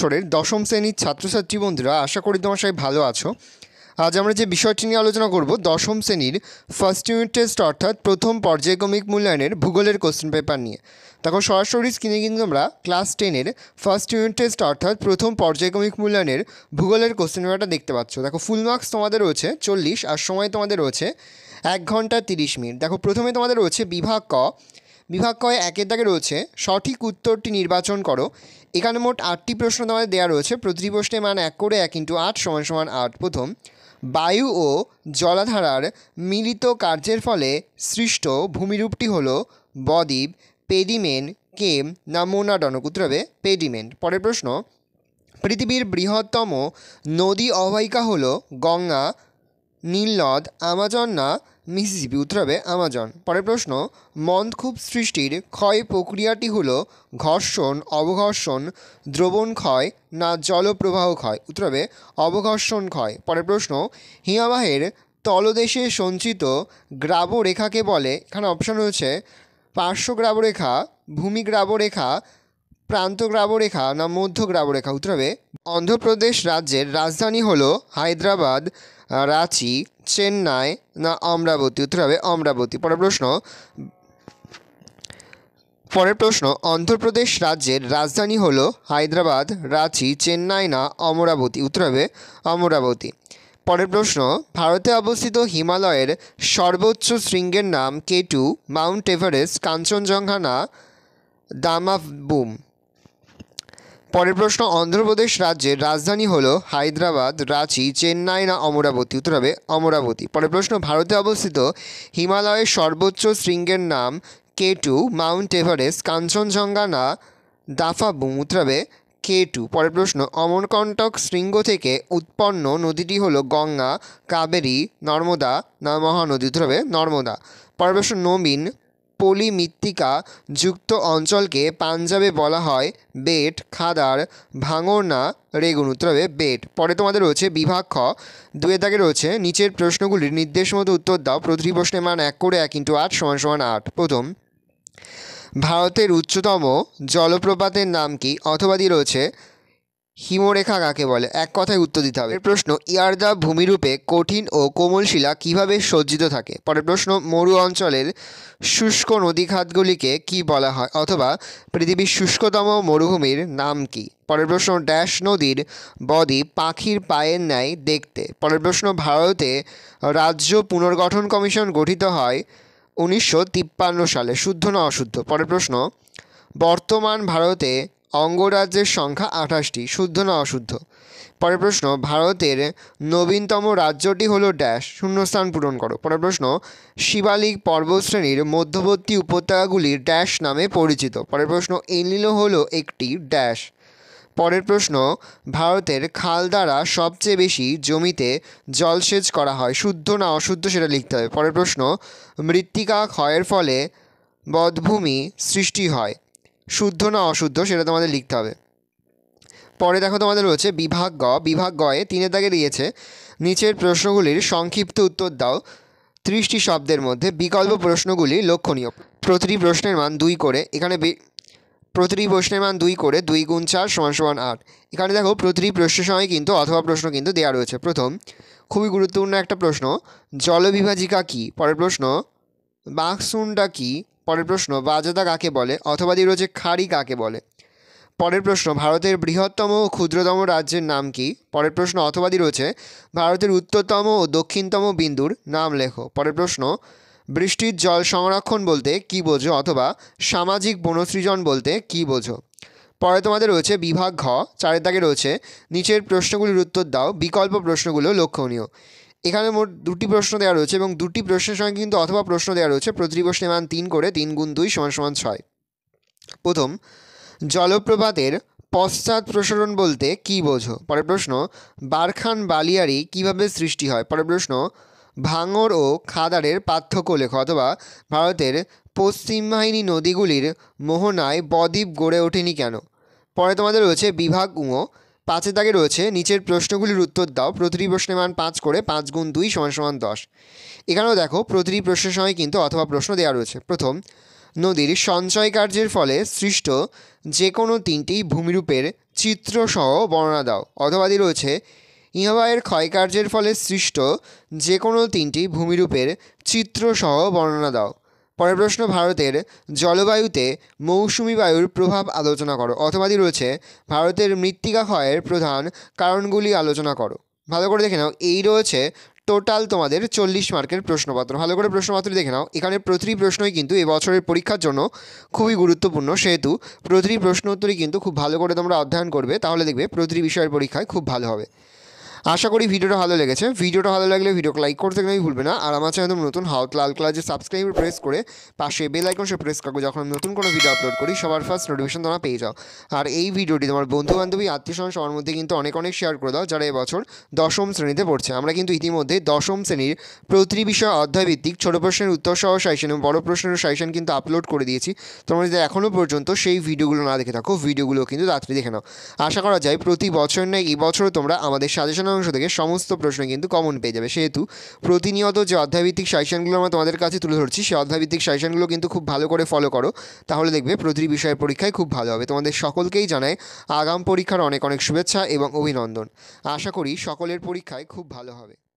বছরের দশম শ্রেণীর ছাত্রছাত্রী বন্ধুরা আশা করি তোমার সবাই ভালো আছো আজ আমরা যে বিষয়টি নিয়ে আলোচনা করব দশম শ্রেণীর ফার্স্ট ইউনিট টেস্ট অর্থাৎ প্রথম পর্যায়ক্রমিক মূল্যায়নের ভূগোলের কোশ্চেন পেপার নিয়ে তখন সরাসরি স্ক্রিনে কিন্তু তোমরা ক্লাস টেনের ফার্স্ট ইউনিট টেস্ট অর্থাৎ প্রথম পর্যায়ক্রমিক মূল্যায়নের ভূগোলের কোশ্চেন পেপারটা দেখতে পাচ্ছ দেখো ফুল মার্কস তোমাদের রয়েছে চল্লিশ আর সময় তোমাদের রয়েছে এক ঘন্টা তিরিশ মিনিট দেখো প্রথমে তোমাদের রয়েছে বিভাগ ক বিভাগ কয়ে একের দাগে রয়েছে সঠিক উত্তরটি নির্বাচন করো এখানে মোট আটটি প্রশ্ন তোমাদের দেওয়া রয়েছে প্রতিটি প্রশ্নের মান এক করে এক ইন্টু আট সমান সমান আট প্রথম বায়ু ও জলাধারার মিলিত কার্যের ফলে সৃষ্ট ভূমিরূপটি হল বদ্বীপ পেডিমেন কেম না মোনাডনক উত্তর হবে পেডিমেন পরের প্রশ্ন পৃথিবীর বৃহত্তম নদী অবহিকা হল গঙ্গা নীলনদ আমাজন না মিসিসিপি উত্তর হবে আমাজন পরের প্রশ্ন খুব সৃষ্টির ক্ষয় প্রক্রিয়াটি হল ঘর্ষণ অবঘর্ষণ দ্রবণ ক্ষয় না জলপ্রবাহ ক্ষয় উত্তর হবে অবঘর্ষণ ক্ষয় পরের প্রশ্ন হিমাবাহের তলদেশে সঞ্চিত গ্রাবরেখাকে বলে এখানে অপশন রয়েছে পার্শ্ব গ্রাবরেখা ভূমি গ্রাবরেখা প্রান্তগ্রাবরেখা না মধ্যগ্রাবরেখা উত্তর হবে অন্ধ্রপ্রদেশ রাজ্যের রাজধানী হলো হায়দ্রাবাদ রাঁচি চেন্নাই না অমরাবতী উত্তর হবে অমরাবতী পরের প্রশ্ন পরের প্রশ্ন অন্ধ্রপ্রদেশ রাজ্যের রাজধানী হল হায়দ্রাবাদ রাঁচি চেন্নাই না অমরাবতী উত্তর হবে অমরাবতী পরের প্রশ্ন ভারতে অবস্থিত হিমালয়ের সর্বোচ্চ শৃঙ্গের নাম কেটু মাউন্ট এভারেস্ট কাঞ্চনজঙ্ঘা না বুম পরের প্রশ্ন অন্ধ্রপ্রদেশ রাজ্যের রাজধানী হল হায়দ্রাবাদ রাঁচি চেন্নাই না অমরাবতী উত্তর হবে অমরাবতী পরের প্রশ্ন ভারতে অবস্থিত হিমালয়ের সর্বোচ্চ শৃঙ্গের নাম K two mount Everest Kanchenjunga না দাফাবুং উত্তর হবে কে টু পরের প্রশ্ন অমরকণ্টক শৃঙ্গ থেকে উৎপন্ন নদীটি হল গঙ্গা কাবেরী নর্মদা না মহানদী উত্তর হবে নর্মদা পরের প্রশ্ন নবীন পলি মৃত্তিকা যুক্ত অঞ্চলকে পাঞ্জাবে বলা হয় বেট খাদার ভাঙরনা রেগুন উত্তর হবে বেট পরে তোমাদের রয়েছে বিভাগ খ দুয়ের দাগে রয়েছে নিচের প্রশ্নগুলির নির্দেশ মতো উত্তর দাও প্রতিটি প্রশ্নের মান এক করে এক ইন্টু আট সমান সমান আট প্রথম ভারতের উচ্চতম জলপ্রপাতের নাম কি অথবা দিয়ে রয়েছে হিমরেখা কাকে বলে এক কথায় উত্তর দিতে হবে প্রশ্ন ইয়ারদা ভূমিরূপে কঠিন ও কোমল শিলা কিভাবে সজ্জিত থাকে পরের প্রশ্ন মরু অঞ্চলের শুষ্ক নদীখাতগুলিকে কি বলা হয় অথবা পৃথিবীর শুষ্কতম মরুভূমির নাম কি পরের প্রশ্ন ড্যাশ নদীর বদ্বীপ পাখির পায়ের ন্যায় দেখতে পরের প্রশ্ন ভারতে রাজ্য পুনর্গঠন কমিশন গঠিত হয় উনিশশো সালে শুদ্ধ না অশুদ্ধ পরের প্রশ্ন বর্তমান ভারতে অঙ্গরাজ্যের সংখ্যা আঠাশটি শুদ্ধ না অশুদ্ধ পরের প্রশ্ন ভারতের নবীনতম রাজ্যটি হল ড্যাশ শূন্যস্থান পূরণ করো পরের প্রশ্ন শিবালিক পর্বতশ্রেণীর মধ্যবর্তী উপত্যকাগুলির ড্যাশ নামে পরিচিত পরের প্রশ্ন এলিলো হল একটি ড্যাশ পরের প্রশ্ন ভারতের খাল দ্বারা সবচেয়ে বেশি জমিতে জলসেচ করা হয় শুদ্ধ না অশুদ্ধ সেটা লিখতে হবে পরের প্রশ্ন মৃত্তিকা ক্ষয়ের ফলে বদভূমি সৃষ্টি হয় শুদ্ধ না অশুদ্ধ সেটা তোমাদের লিখতে হবে পরে দেখো তোমাদের রয়েছে বিভাগ গ বিভাগ গয়ে তিনের দাগে দিয়েছে নিচের প্রশ্নগুলির সংক্ষিপ্ত উত্তর দাও ত্রিশটি শব্দের মধ্যে বিকল্প প্রশ্নগুলি লক্ষণীয় প্রতিটি প্রশ্নের মান দুই করে এখানে প্রতিটি প্রশ্নের মান দুই করে দুই গুণ চার সমান সমান আট এখানে দেখো প্রতিটি প্রশ্নের সময় কিন্তু অথবা প্রশ্ন কিন্তু দেওয়া রয়েছে প্রথম খুবই গুরুত্বপূর্ণ একটা প্রশ্ন জলবিভাজিকা কী পরের প্রশ্ন বাঘসুনটা কী পরের প্রশ্ন বাজদা কাকে বলে অথবাদি রয়েছে খাড়ি কাকে বলে পরের প্রশ্ন ভারতের বৃহত্তম ও ক্ষুদ্রতম রাজ্যের নাম কি পরের প্রশ্ন অথবাদি রয়েছে ভারতের উত্তরতম ও দক্ষিণতম বিন্দুর নাম লেখো পরের প্রশ্ন বৃষ্টির জল সংরক্ষণ বলতে কি বোঝো অথবা সামাজিক বনসৃজন বলতে কি বোঝো পরে তোমাদের রয়েছে বিভাগ ঘ চারের দাগে রয়েছে নিচের প্রশ্নগুলির উত্তর দাও বিকল্প প্রশ্নগুলো লক্ষণীয় এখানে মোট দুটি প্রশ্ন দেওয়া রয়েছে এবং দুটি প্রশ্নের সঙ্গে কিন্তু অথবা প্রশ্ন দেওয়া রয়েছে প্রতিটি প্রশ্নে মান তিন করে তিন গুণ দুই সমান সমান ছয় প্রথম জলপ্রপাতের পশ্চাৎ প্রসারণ বলতে কি বোঝো পরের প্রশ্ন বারখান বালিয়ারি কিভাবে সৃষ্টি হয় পরের প্রশ্ন ভাঙর ও খাদারের পার্থক্য লেখ অথবা ভারতের পশ্চিমবাহিনী নদীগুলির মোহনায় বদ্বীপ গড়ে ওঠেনি কেন পরে তোমাদের রয়েছে বিভাগ উঁয়ো পাঁচের দাগে রয়েছে নিচের প্রশ্নগুলির উত্তর দাও প্রতিটি প্রশ্নের মান পাঁচ করে পাঁচ গুণ দুই সমান সমান দশ এখানেও দেখো প্রতিটি প্রশ্নের সময় কিন্তু অথবা প্রশ্ন দেওয়া রয়েছে প্রথম নদীর সঞ্চয় কার্যের ফলে সৃষ্ট যে কোনো তিনটি ভূমিরূপের চিত্রসহ বর্ণনা দাও অথবাদি রয়েছে ইহবায়ের ক্ষয়কার্যের ফলে সৃষ্ট যে কোনো তিনটি ভূমিরূপের চিত্রসহ বর্ণনা দাও পরের প্রশ্ন ভারতের জলবায়ুতে মৌসুমি বায়ুর প্রভাব আলোচনা করো অথবাদি রয়েছে ভারতের মৃত্তিকা ক্ষয়ের প্রধান কারণগুলি আলোচনা করো ভালো করে দেখে নাও এই রয়েছে টোটাল তোমাদের চল্লিশ মার্কের প্রশ্নপত্র ভালো করে প্রশ্নপত্র দেখে নাও এখানে প্রতিটি প্রশ্নই কিন্তু এবছরের পরীক্ষার জন্য খুবই গুরুত্বপূর্ণ সেহেতু প্রতিটি প্রশ্ন উত্তরই কিন্তু খুব ভালো করে তোমরা অধ্যয়ন করবে তাহলে দেখবে প্রতিটি বিষয়ের পরীক্ষায় খুব ভালো হবে আশা করি ভিডিওটা ভালো লেগেছে ভিডিওটা ভালো লাগলে ভিডিওকে লাইক করতে গেলেই ভুলবে না আর আমার চ্যানেল নতুন হাউথ লাল কালার যে সাবস্ক্রাইব প্রেস করে পাশে বেল আইকন সে প্রেস করবো যখন আমি নতুন কোনো ভিডিও আপলোড করি সবার ফার্স্ট নোটিফিকেশন তোমরা পেয়ে যাও আর এই ভিডিওটি তোমার বন্ধু বান্ধবী আত্মীয় স্বজন সবার মধ্যে কিন্তু অনেক অনেক শেয়ার করে দাও যারা এবছর দশম শ্রেণীতে পড়ছে আমরা কিন্তু ইতিমধ্যে দশম শ্রেণীর প্রতি বিষয় অধ্যায়ভিত্তিক ছোট প্রশ্নের উত্তর সহ সাইশন এবং বড় প্রশ্নের সাইশন কিন্তু আপলোড করে দিয়েছি তোমরা যদি এখনও পর্যন্ত সেই ভিডিওগুলো না দেখে থাকো ভিডিওগুলো কিন্তু রাত্রি দেখে নাও আশা করা যায় প্রতি বছর না এই বছরও তোমরা আমাদের সাজেশন অংশ থেকে সমস্ত প্রশ্ন কিন্তু কমন পেয়ে যাবে সেহেতু প্রতিনিয়ত যে অধ্যায়ভিত্তিক সাজেশনগুলো আমরা তোমাদের কাছে তুলে ধরছি সেই অধ্যায়ভিত্তিক সাজেশনগুলো কিন্তু খুব ভালো করে ফলো করো তাহলে দেখবে প্রতিটি বিষয়ের পরীক্ষায় খুব ভালো হবে তোমাদের সকলকেই জানায় আগাম পরীক্ষার অনেক অনেক শুভেচ্ছা এবং অভিনন্দন আশা করি সকলের পরীক্ষায় খুব ভালো হবে